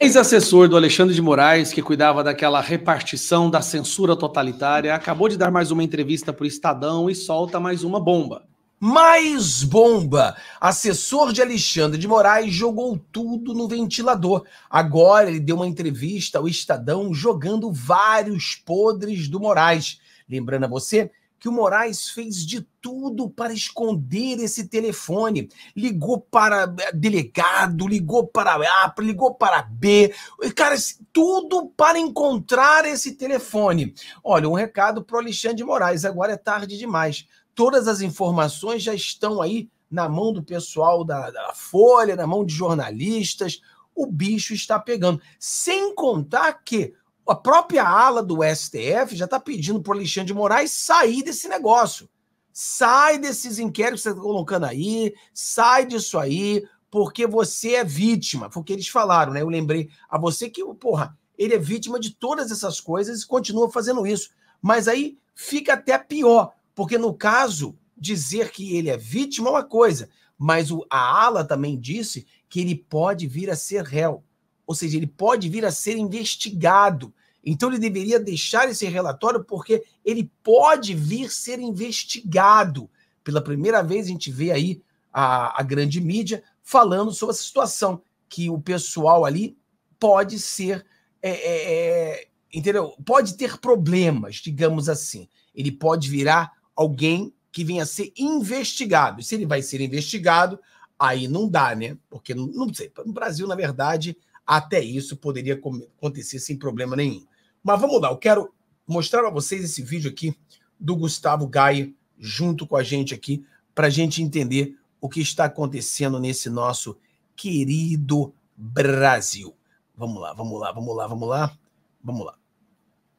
Ex-assessor do Alexandre de Moraes, que cuidava daquela repartição da censura totalitária, acabou de dar mais uma entrevista para o Estadão e solta mais uma bomba. Mais bomba! Assessor de Alexandre de Moraes jogou tudo no ventilador. Agora ele deu uma entrevista ao Estadão jogando vários podres do Moraes. Lembrando a você que o Moraes fez de tudo para esconder esse telefone. Ligou para eh, delegado, ligou para A, ligou para B. Cara, tudo para encontrar esse telefone. Olha, um recado para o Alexandre de Moraes. Agora é tarde demais. Todas as informações já estão aí na mão do pessoal da, da Folha, na mão de jornalistas. O bicho está pegando. Sem contar que a própria ala do STF já está pedindo para o Alexandre de Moraes sair desse negócio. Sai desses inquéritos que você está colocando aí, sai disso aí, porque você é vítima. Foi o que eles falaram, né? Eu lembrei a você que, porra, ele é vítima de todas essas coisas e continua fazendo isso. Mas aí fica até pior, porque no caso, dizer que ele é vítima é uma coisa, mas o, a ala também disse que ele pode vir a ser réu. Ou seja, ele pode vir a ser investigado então ele deveria deixar esse relatório porque ele pode vir ser investigado. Pela primeira vez a gente vê aí a, a grande mídia falando sobre essa situação, que o pessoal ali pode ser, é, é, é entendeu? Pode ter problemas, digamos assim. Ele pode virar alguém que venha a ser investigado. se ele vai ser investigado, aí não dá, né? Porque não, não sei. No Brasil, na verdade, até isso poderia acontecer sem problema nenhum. Mas vamos lá, eu quero mostrar para vocês esse vídeo aqui do Gustavo Gaia junto com a gente aqui para a gente entender o que está acontecendo nesse nosso querido Brasil. Vamos lá, vamos lá, vamos lá, vamos lá, vamos lá.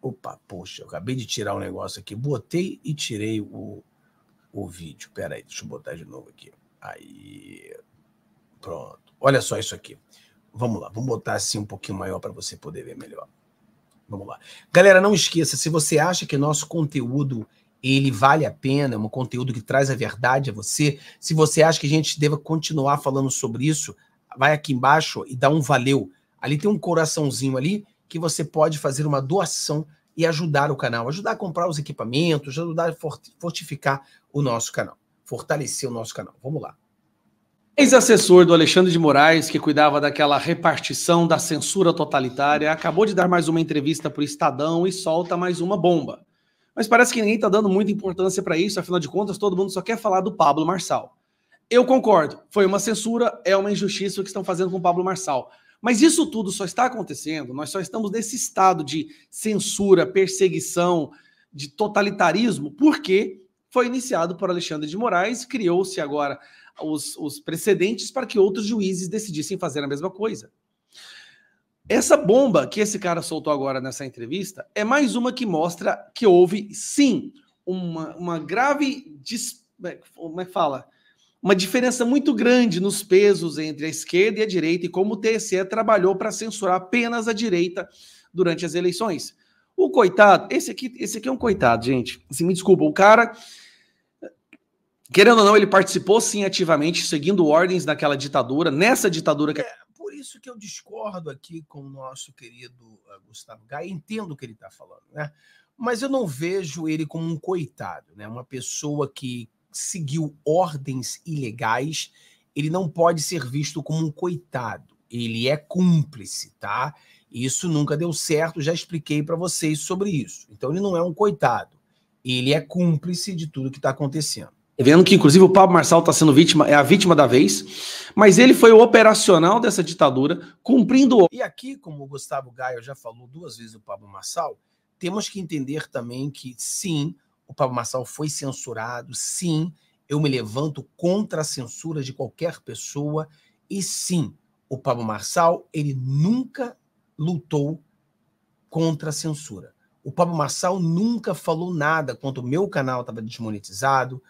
Opa, poxa, eu acabei de tirar um negócio aqui. Botei e tirei o, o vídeo. Peraí, aí, deixa eu botar de novo aqui. Aí, pronto. Olha só isso aqui. Vamos lá, vamos botar assim um pouquinho maior para você poder ver melhor. Vamos lá. Galera, não esqueça, se você acha que nosso conteúdo ele vale a pena, é um conteúdo que traz a verdade a você, se você acha que a gente deva continuar falando sobre isso, vai aqui embaixo e dá um valeu. Ali tem um coraçãozinho ali que você pode fazer uma doação e ajudar o canal, ajudar a comprar os equipamentos, ajudar a fortificar o nosso canal, fortalecer o nosso canal. Vamos lá. Ex-assessor do Alexandre de Moraes, que cuidava daquela repartição da censura totalitária, acabou de dar mais uma entrevista para o Estadão e solta mais uma bomba. Mas parece que ninguém está dando muita importância para isso, afinal de contas, todo mundo só quer falar do Pablo Marçal. Eu concordo, foi uma censura, é uma injustiça o que estão fazendo com o Pablo Marçal. Mas isso tudo só está acontecendo, nós só estamos nesse estado de censura, perseguição, de totalitarismo, porque foi iniciado por Alexandre de Moraes, criou-se agora os, os precedentes para que outros juízes decidissem fazer a mesma coisa. Essa bomba que esse cara soltou agora nessa entrevista é mais uma que mostra que houve, sim, uma, uma grave. Dis... Como é que é fala? Uma diferença muito grande nos pesos entre a esquerda e a direita e como o TSE trabalhou para censurar apenas a direita durante as eleições. O coitado, esse aqui, esse aqui é um coitado, gente. Assim, me desculpa, o cara Querendo ou não, ele participou sim ativamente, seguindo ordens daquela ditadura, nessa ditadura que. É, por isso que eu discordo aqui com o nosso querido eh, Gustavo Gai, entendo o que ele está falando, né? Mas eu não vejo ele como um coitado, né? Uma pessoa que seguiu ordens ilegais, ele não pode ser visto como um coitado. Ele é cúmplice, tá? Isso nunca deu certo, já expliquei para vocês sobre isso. Então ele não é um coitado. Ele é cúmplice de tudo que está acontecendo. Tá vendo que, inclusive, o Pablo Marçal está sendo vítima, é a vítima da vez, mas ele foi o operacional dessa ditadura, cumprindo. E aqui, como o Gustavo Gaio já falou duas vezes do Pablo Marçal, temos que entender também que, sim, o Pablo Marçal foi censurado, sim, eu me levanto contra a censura de qualquer pessoa, e sim, o Pablo Marçal, ele nunca lutou contra a censura. O Pablo Marçal nunca falou nada quando o meu canal estava desmonetizado,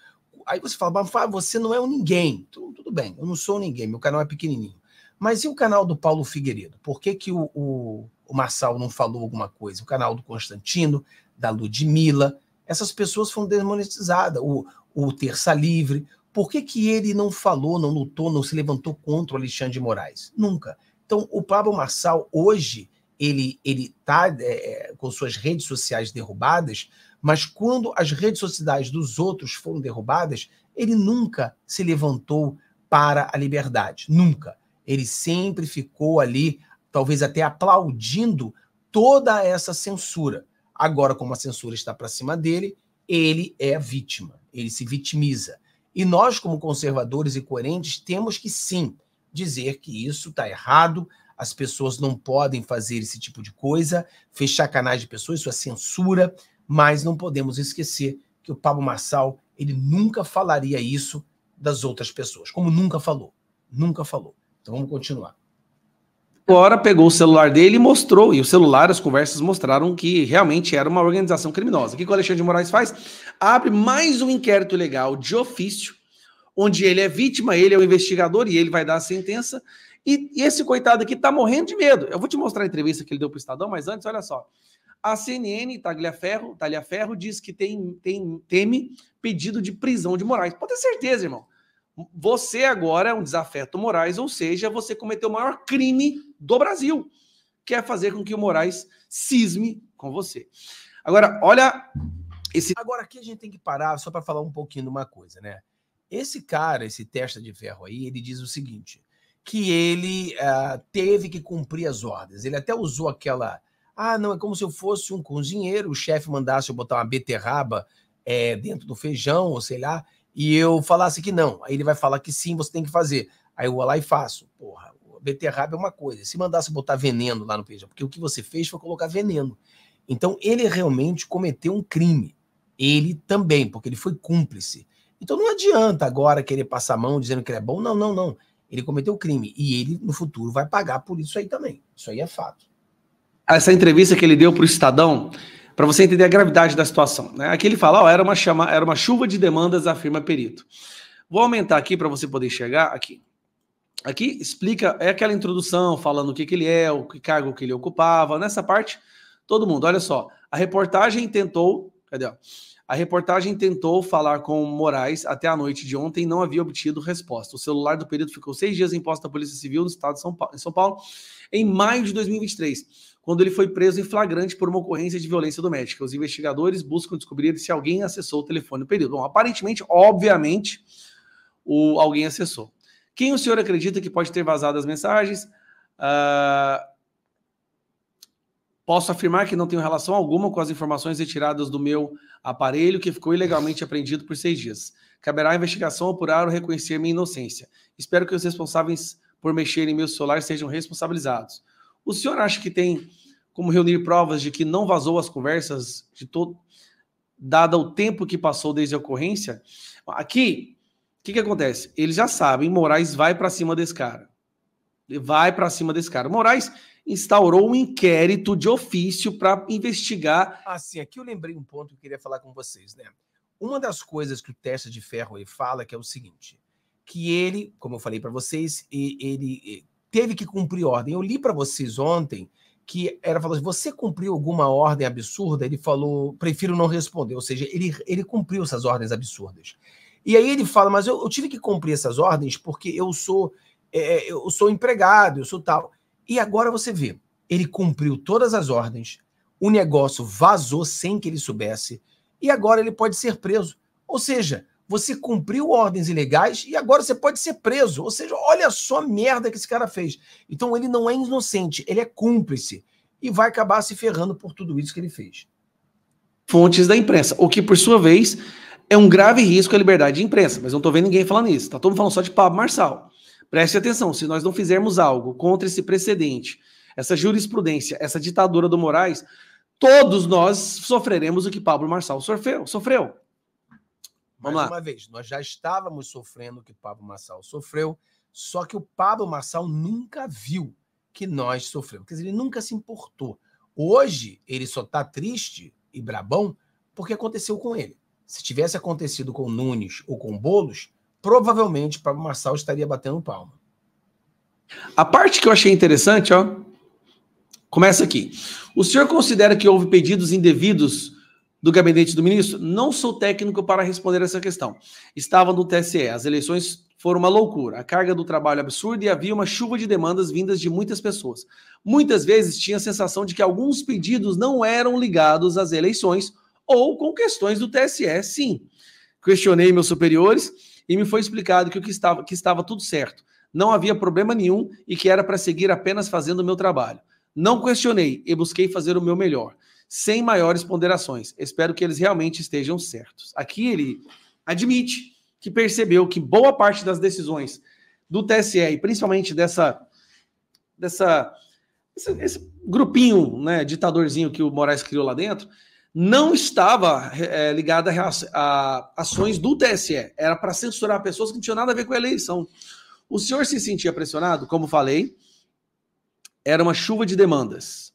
Aí você fala, mas você não é um ninguém. Tudo, tudo bem, eu não sou ninguém, meu canal é pequenininho. Mas e o canal do Paulo Figueiredo? Por que, que o, o, o Marçal não falou alguma coisa? O canal do Constantino, da Ludmilla, essas pessoas foram desmonetizadas. O, o Terça Livre. Por que, que ele não falou, não lutou, não se levantou contra o Alexandre de Moraes? Nunca. Então, o Pablo Marçal, hoje, ele está é, é, com suas redes sociais derrubadas mas quando as redes sociais dos outros foram derrubadas, ele nunca se levantou para a liberdade, nunca. Ele sempre ficou ali, talvez até aplaudindo toda essa censura. Agora, como a censura está para cima dele, ele é vítima, ele se vitimiza. E nós, como conservadores e coerentes, temos que sim dizer que isso está errado, as pessoas não podem fazer esse tipo de coisa, fechar canais de pessoas, isso é censura, mas não podemos esquecer que o Pablo Marçal ele nunca falaria isso das outras pessoas, como nunca falou, nunca falou. Então vamos continuar. Agora pegou o celular dele e mostrou, e o celular, as conversas mostraram que realmente era uma organização criminosa. O que o Alexandre de Moraes faz? Abre mais um inquérito legal de ofício, onde ele é vítima, ele é o investigador e ele vai dar a sentença. E, e esse coitado aqui tá morrendo de medo. Eu vou te mostrar a entrevista que ele deu pro Estadão, mas antes, olha só. A CNN, Tagliaferro, Tagliaferro diz que tem, tem, teme pedido de prisão de Moraes. Pode ter certeza, irmão. Você agora é um desafeto Moraes, ou seja, você cometeu o maior crime do Brasil, que é fazer com que o Moraes cisme com você. Agora, olha esse... Agora aqui a gente tem que parar só para falar um pouquinho de uma coisa, né? Esse cara, esse testa de ferro aí, ele diz o seguinte, que ele uh, teve que cumprir as ordens. Ele até usou aquela ah, não, é como se eu fosse um cozinheiro, o chefe mandasse eu botar uma beterraba é, dentro do feijão, ou sei lá, e eu falasse que não. Aí ele vai falar que sim, você tem que fazer. Aí eu vou lá e faço. Porra, beterraba é uma coisa. Se mandasse botar veneno lá no feijão, porque o que você fez foi colocar veneno. Então ele realmente cometeu um crime. Ele também, porque ele foi cúmplice. Então não adianta agora querer passar a mão dizendo que ele é bom. Não, não, não. Ele cometeu o crime e ele no futuro vai pagar por isso aí também. Isso aí é fato essa entrevista que ele deu para o Estadão, para você entender a gravidade da situação. Né? Aqui ele fala: ó, era, uma chama, era uma chuva de demandas, afirma perito. Vou aumentar aqui para você poder chegar aqui. Aqui explica, é aquela introdução falando o que, que ele é, o que cargo que ele ocupava. Nessa parte, todo mundo, olha só. A reportagem tentou. Cadê? Ó, a reportagem tentou falar com Moraes até a noite de ontem e não havia obtido resposta. O celular do perito ficou seis dias em posse da Polícia Civil no estado de São Paulo, em, São Paulo, em maio de 2023, quando ele foi preso em flagrante por uma ocorrência de violência doméstica. Os investigadores buscam descobrir se alguém acessou o telefone do perito. Bom, aparentemente, obviamente, o, alguém acessou. Quem o senhor acredita que pode ter vazado as mensagens? Uh, Posso afirmar que não tenho relação alguma com as informações retiradas do meu aparelho que ficou ilegalmente apreendido por seis dias. Caberá à investigação apurar ou reconhecer minha inocência. Espero que os responsáveis por mexerem em meu celular sejam responsabilizados. O senhor acha que tem como reunir provas de que não vazou as conversas de todo, dada o tempo que passou desde a ocorrência? Aqui, o que, que acontece? Eles já sabem, Moraes vai para cima desse cara. Vai para cima desse cara. Moraes, instaurou um inquérito de ofício para investigar. Assim, aqui eu lembrei um ponto que eu queria falar com vocês, né? Uma das coisas que o teste de ferro ele fala que é o seguinte, que ele, como eu falei para vocês, ele teve que cumprir ordem. Eu li para vocês ontem que era falou assim, você cumpriu alguma ordem absurda? Ele falou, prefiro não responder. Ou seja, ele, ele cumpriu essas ordens absurdas. E aí ele fala, mas eu, eu tive que cumprir essas ordens porque eu sou é, é eu sou empregado, eu sou tal. E agora você vê, ele cumpriu todas as ordens, o negócio vazou sem que ele soubesse, e agora ele pode ser preso. Ou seja, você cumpriu ordens ilegais e agora você pode ser preso. Ou seja, olha só a merda que esse cara fez. Então ele não é inocente, ele é cúmplice e vai acabar se ferrando por tudo isso que ele fez. Fontes da imprensa, o que por sua vez é um grave risco à liberdade de imprensa, mas não estou vendo ninguém falando isso. Tá todo mundo falando só de Pablo Marçal. Preste atenção, se nós não fizermos algo contra esse precedente, essa jurisprudência, essa ditadura do Moraes, todos nós sofreremos o que Pablo Marçal sofreu. sofreu. Vamos Mais lá. uma vez, nós já estávamos sofrendo o que Pablo Marçal sofreu, só que o Pablo Marçal nunca viu que nós sofremos. Quer dizer, ele nunca se importou. Hoje, ele só está triste e brabão porque aconteceu com ele. Se tivesse acontecido com Nunes ou com Bolos, provavelmente Pablo Marçal estaria batendo palma. A parte que eu achei interessante, ó, começa aqui. O senhor considera que houve pedidos indevidos do gabinete do ministro? Não sou técnico para responder essa questão. Estava no TSE, as eleições foram uma loucura, a carga do trabalho absurda e havia uma chuva de demandas vindas de muitas pessoas. Muitas vezes tinha a sensação de que alguns pedidos não eram ligados às eleições ou com questões do TSE, sim. Questionei meus superiores e me foi explicado que o que estava, que estava tudo certo, não havia problema nenhum e que era para seguir apenas fazendo o meu trabalho. Não questionei e busquei fazer o meu melhor, sem maiores ponderações. Espero que eles realmente estejam certos. Aqui ele admite que percebeu que boa parte das decisões do TSE principalmente dessa dessa esse, esse grupinho, né, ditadorzinho que o Moraes criou lá dentro, não estava é, eh, ligada a, ações do TSE. Era para censurar pessoas que não tinham nada a ver com a eleição. O senhor se sentia pressionado? Como falei, era uma chuva de demandas.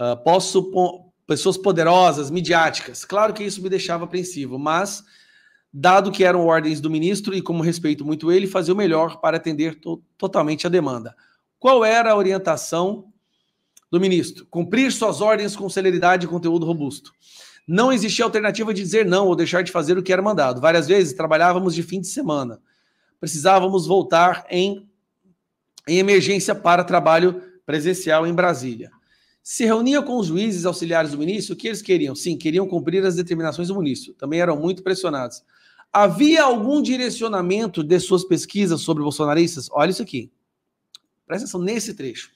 Uh, posso pessoas poderosas, midiáticas. Claro que isso me deixava apreensivo, mas dado que eram ordens do ministro e como respeito muito ele, fazia o melhor para atender to totalmente a demanda. Qual era a orientação do ministro. Cumprir suas ordens com celeridade e conteúdo robusto. Não existia alternativa de dizer não ou deixar de fazer o que era mandado. Várias vezes trabalhávamos de fim de semana. Precisávamos voltar em, em emergência para trabalho presencial em Brasília. Se reunia com os juízes auxiliares do ministro, o que eles queriam? Sim, queriam cumprir as determinações do ministro. Também eram muito pressionados. Havia algum direcionamento de suas pesquisas sobre bolsonaristas? Olha isso aqui. Presta atenção nesse trecho.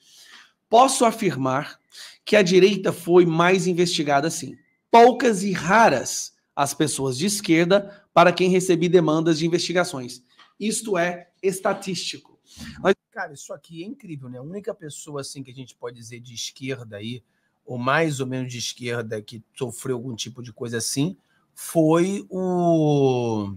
Posso afirmar que a direita foi mais investigada sim. Poucas e raras as pessoas de esquerda para quem recebi demandas de investigações. Isto é estatístico. Mas... Cara, isso aqui é incrível, né? A única pessoa assim que a gente pode dizer de esquerda aí, ou mais ou menos de esquerda, que sofreu algum tipo de coisa assim, foi o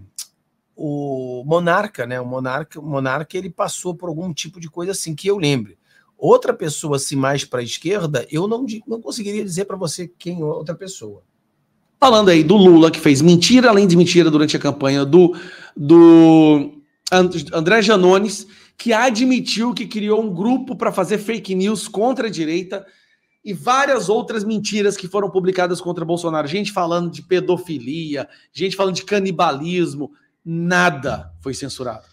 o monarca, né? O monarca, o monarca ele passou por algum tipo de coisa assim que eu lembre. Outra pessoa, se assim mais para a esquerda, eu não, não conseguiria dizer para você quem é outra pessoa. Falando aí do Lula, que fez mentira além de mentira durante a campanha, do, do André Janones, que admitiu que criou um grupo para fazer fake news contra a direita e várias outras mentiras que foram publicadas contra Bolsonaro. Gente falando de pedofilia, gente falando de canibalismo, nada foi censurado.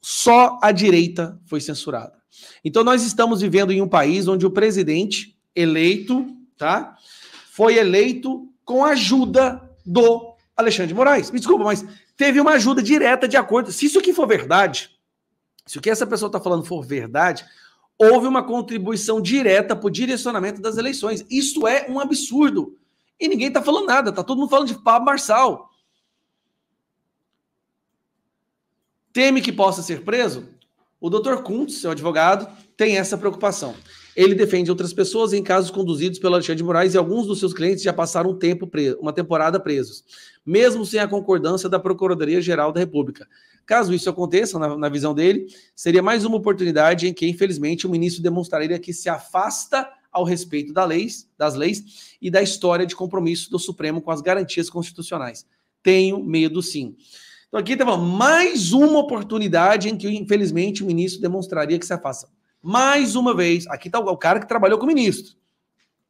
Só a direita foi censurada. Então nós estamos vivendo em um país onde o presidente eleito, tá? Foi eleito com a ajuda do Alexandre de Moraes. Me desculpa, mas teve uma ajuda direta de acordo. Se isso aqui for verdade, se o que essa pessoa está falando for verdade, houve uma contribuição direta para o direcionamento das eleições. Isso é um absurdo. E ninguém está falando nada, está todo mundo falando de Pablo Marçal. Teme que possa ser preso? O Dr. Kuntz, seu advogado, tem essa preocupação. Ele defende outras pessoas em casos conduzidos pelo Alexandre de Moraes e alguns dos seus clientes já passaram um tempo preso, uma temporada presos, mesmo sem a concordância da Procuradoria-Geral da República. Caso isso aconteça, na, na, visão dele, seria mais uma oportunidade em que, infelizmente, o ministro demonstraria que se afasta ao respeito da leis, das leis e da história de compromisso do Supremo com as garantias constitucionais. Tenho medo, sim. Então aqui estava mais uma oportunidade em que, infelizmente, o ministro demonstraria que se afasta. Mais uma vez, aqui está o cara que trabalhou com o ministro,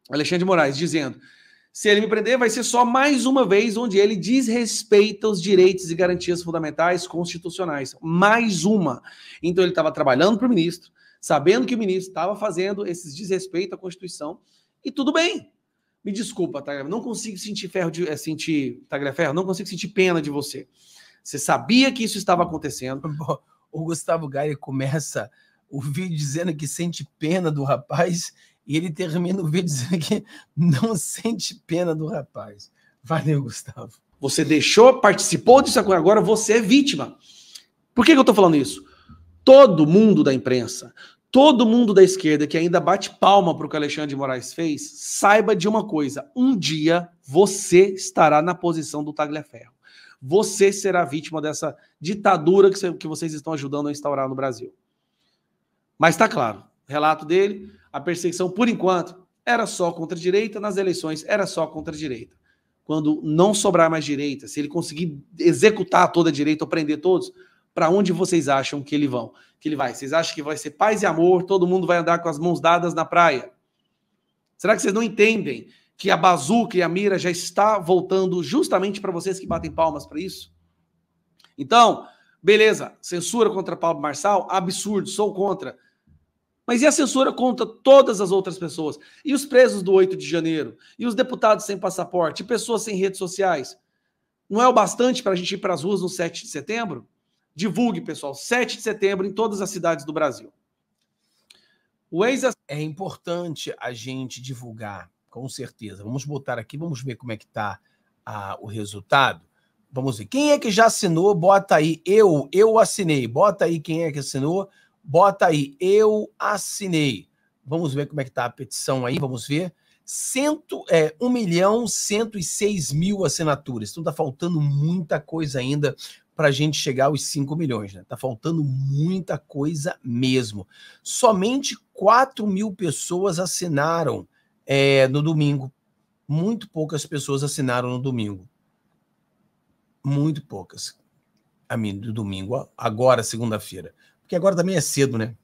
Alexandre de Moraes, dizendo: se ele me prender, vai ser só mais uma vez onde ele desrespeita os direitos e garantias fundamentais constitucionais. Mais uma. Então ele estava trabalhando para o ministro, sabendo que o ministro estava fazendo esses desrespeitos à Constituição, e tudo bem. Me desculpa, Tagliaferro, não consigo sentir ferro de, eh, sentir, ferro. não consigo sentir pena de você. Você sabia que isso estava acontecendo. O Gustavo Gaia começa o vídeo dizendo que sente pena do rapaz e ele termina o vídeo dizendo que não sente pena do rapaz. Valeu, Gustavo. Você deixou, participou disso agora, você é vítima. Por que, que eu estou falando isso? Todo mundo da imprensa, todo mundo da esquerda que ainda bate palma para o que Alexandre de Moraes fez, saiba de uma coisa: um dia você estará na posição do Tagliaferro você será vítima dessa ditadura que, você, que vocês estão ajudando a instaurar no Brasil. Mas está claro, relato dele, a perseguição, por enquanto, era só contra a direita, nas eleições era só contra a direita. Quando não sobrar mais direita, se ele conseguir executar toda a direita ou prender todos, para onde vocês acham que ele vão? Que ele vai? Vocês acham que vai ser paz e amor, todo mundo vai andar com as mãos dadas na praia? Será que vocês não entendem que a bazuca e a mira já está voltando justamente para vocês que batem palmas para isso? Então, beleza, censura contra Paulo Marçal, absurdo, sou contra. Mas e a censura contra todas as outras pessoas? E os presos do 8 de janeiro? E os deputados sem passaporte? E pessoas sem redes sociais? Não é o bastante para a gente ir para as ruas no 7 de setembro? Divulgue, pessoal, 7 de setembro em todas as cidades do Brasil. O ex é importante a gente divulgar com certeza. Vamos botar aqui, vamos ver como é que está o resultado. Vamos ver. Quem é que já assinou? Bota aí. Eu, eu assinei. Bota aí quem é que assinou. Bota aí. Eu assinei. Vamos ver como é que está a petição aí. Vamos ver. Cento, é, 1 milhão 106 mil assinaturas. Então está faltando muita coisa ainda para a gente chegar aos 5 milhões. Está né? Tá faltando muita coisa mesmo. Somente 4 mil pessoas assinaram é, no domingo. Muito poucas pessoas assinaram no domingo. Muito poucas. A mim, do domingo, agora, segunda-feira. Porque agora também é cedo, né?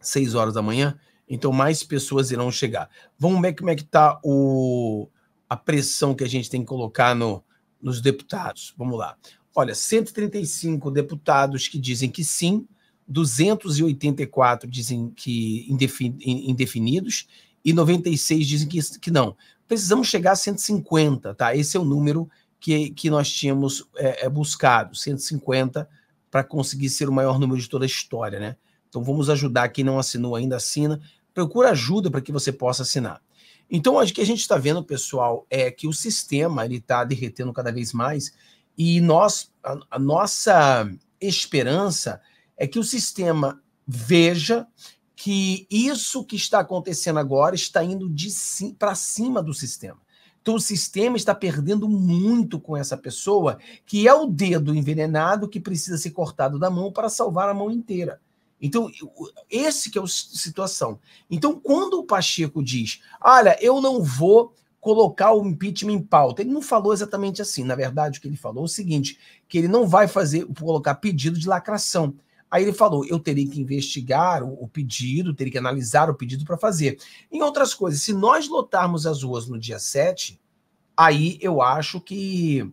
Seis horas da manhã. Então, mais pessoas irão chegar. Vamos ver como é que está o, a pressão que a gente tem que colocar no, nos deputados. Vamos lá. Olha, 135 deputados que dizem que sim, 284 dizem que indefinidos e 96 dizem que, que não. Precisamos chegar a 150, tá? Esse é o número que, que nós tínhamos é, é buscado, 150, para conseguir ser o maior número de toda a história, né? Então vamos ajudar quem não assinou ainda, assina. Procura ajuda para que você possa assinar. Então, o que a gente está vendo, pessoal, é que o sistema ele está derretendo cada vez mais e nós, a, a nossa esperança é que o sistema veja que isso que está acontecendo agora está indo para cima do sistema. Então o sistema está perdendo muito com essa pessoa, que é o dedo envenenado que precisa ser cortado da mão para salvar a mão inteira. Então, esse que é a situação. Então, quando o Pacheco diz, olha, eu não vou colocar o impeachment em pauta, ele não falou exatamente assim. Na verdade, o que ele falou é o seguinte, que ele não vai fazer, colocar pedido de lacração. Aí ele falou: eu teria que investigar o, o pedido, teria que analisar o pedido para fazer. Em outras coisas, se nós lotarmos as ruas no dia 7, aí eu acho que,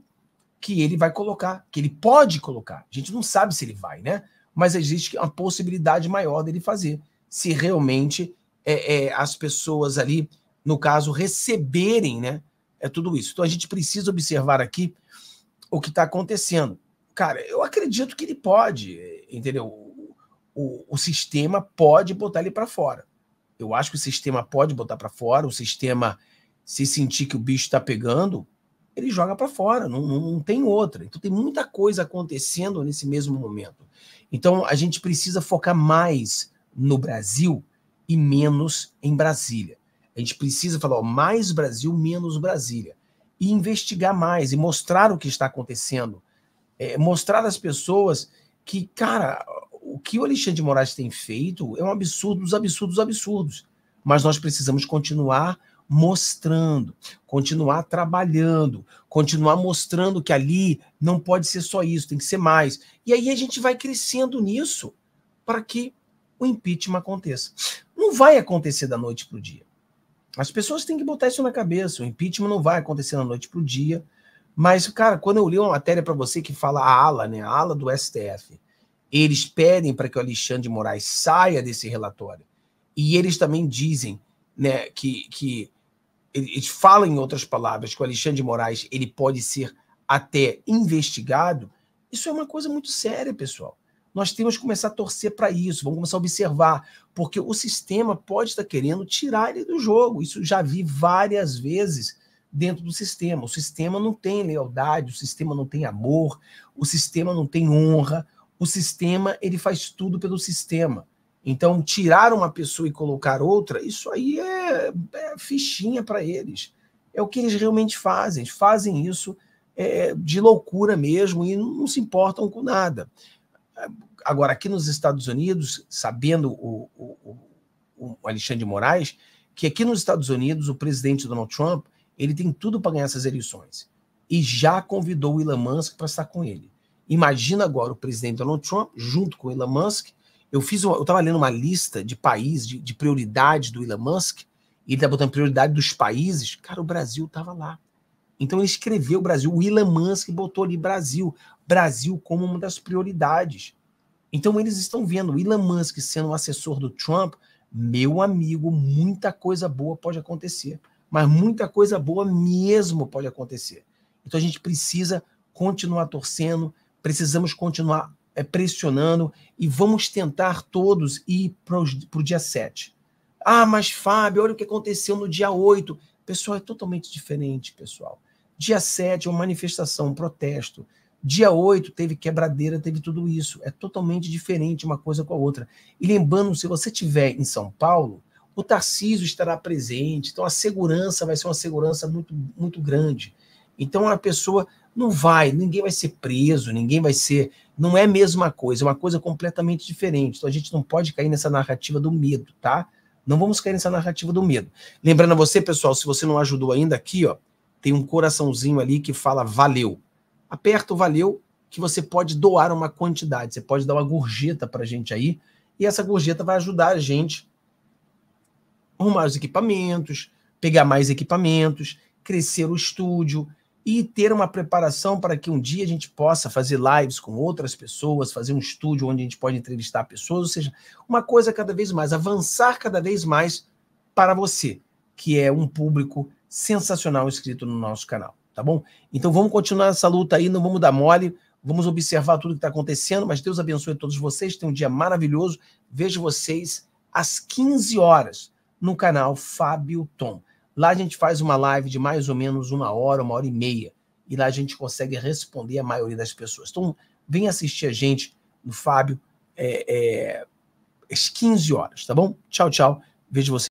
que ele vai colocar, que ele pode colocar. A gente não sabe se ele vai, né? Mas existe uma possibilidade maior dele fazer, se realmente é, é, as pessoas ali, no caso, receberem, né? É tudo isso. Então a gente precisa observar aqui o que está acontecendo. Cara, eu acredito que ele pode entendeu? O, o, sistema pode botar ele para fora. Eu acho que o sistema pode botar para fora, o sistema, se sentir que o bicho está pegando, ele joga para fora, não, não, não, tem outra. Então tem muita coisa acontecendo nesse mesmo momento. Então a gente precisa focar mais no Brasil e menos em Brasília. A gente precisa falar ó, mais Brasil, menos Brasília. E investigar mais e mostrar o que está acontecendo. É, mostrar às pessoas que, cara, o que o Alexandre de Moraes tem feito é um absurdo dos absurdos absurdos. Mas nós precisamos continuar mostrando, continuar trabalhando, continuar mostrando que ali não pode ser só isso, tem que ser mais. E aí a gente vai crescendo nisso para que o impeachment aconteça. Não vai acontecer da noite para o dia. As pessoas têm que botar isso na cabeça. O impeachment não vai acontecer da noite para o dia. Mas, cara, quando eu li uma matéria para você que fala a ala, né, a ala do STF, eles pedem para que o Alexandre de Moraes saia desse relatório. E eles também dizem né, que, que eles falam em outras palavras que o Alexandre de Moraes ele pode ser até investigado. Isso é uma coisa muito séria, pessoal. Nós temos que começar a torcer para isso, vamos começar a observar, porque o sistema pode estar querendo tirar ele do jogo. Isso já vi várias vezes dentro do sistema. O sistema não tem lealdade, o sistema não tem amor, o sistema não tem honra, o sistema ele faz tudo pelo sistema. Então, tirar uma pessoa e colocar outra, isso aí é, é fichinha para eles. É o que eles realmente fazem. fazem isso é, de loucura mesmo e não, não se importam com nada. Agora, aqui nos Estados Unidos, sabendo o, o, o Alexandre de Moraes, que aqui nos Estados Unidos o presidente Donald Trump ele tem tudo para ganhar essas eleições. E já convidou o Elon Musk para estar com ele. Imagina agora o presidente Donald Trump junto com o Elon Musk. Eu fiz, uma, eu estava lendo uma lista de países de, de prioridade do Elon Musk. E ele está botando prioridade dos países. Cara, o Brasil estava lá. Então ele escreveu o Brasil. O Elon Musk botou ali Brasil. Brasil como uma das prioridades. Então eles estão vendo o Elon Musk sendo um assessor do Trump. Meu amigo, muita coisa boa pode acontecer mas muita coisa boa mesmo pode acontecer. Então a gente precisa continuar torcendo, precisamos continuar é, pressionando e vamos tentar todos ir para o dia 7. Ah, mas Fábio, olha o que aconteceu no dia 8. Pessoal, é totalmente diferente, pessoal. Dia 7 é uma manifestação, um protesto. Dia 8 teve quebradeira, teve tudo isso. É totalmente diferente uma coisa com a outra. E lembrando, se você estiver em São Paulo, o Tarcísio estará presente, então a segurança vai ser uma segurança muito, muito grande. Então a pessoa não vai, ninguém vai ser preso, ninguém vai ser. Não é a mesma coisa, é uma coisa completamente diferente. Então a gente não pode cair nessa narrativa do medo, tá? Não vamos cair nessa narrativa do medo. Lembrando a você, pessoal, se você não ajudou ainda aqui, ó, tem um coraçãozinho ali que fala valeu. Aperta o valeu, que você pode doar uma quantidade, você pode dar uma gorjeta para a gente aí, e essa gorjeta vai ajudar a gente arrumar os equipamentos, pegar mais equipamentos, crescer o estúdio e ter uma preparação para que um dia a gente possa fazer lives com outras pessoas, fazer um estúdio onde a gente pode entrevistar pessoas, ou seja, uma coisa cada vez mais, avançar cada vez mais para você, que é um público sensacional inscrito no nosso canal, tá bom? Então vamos continuar essa luta aí, não vamos dar mole, vamos observar tudo que está acontecendo, mas Deus abençoe todos vocês, tenham um dia maravilhoso, vejo vocês às 15 horas no canal Fábio Tom. Lá a gente faz uma live de mais ou menos uma hora, uma hora e meia. E lá a gente consegue responder a maioria das pessoas. Então, vem assistir a gente no Fábio é, é, às 15 horas, tá bom? Tchau, tchau. Vejo você.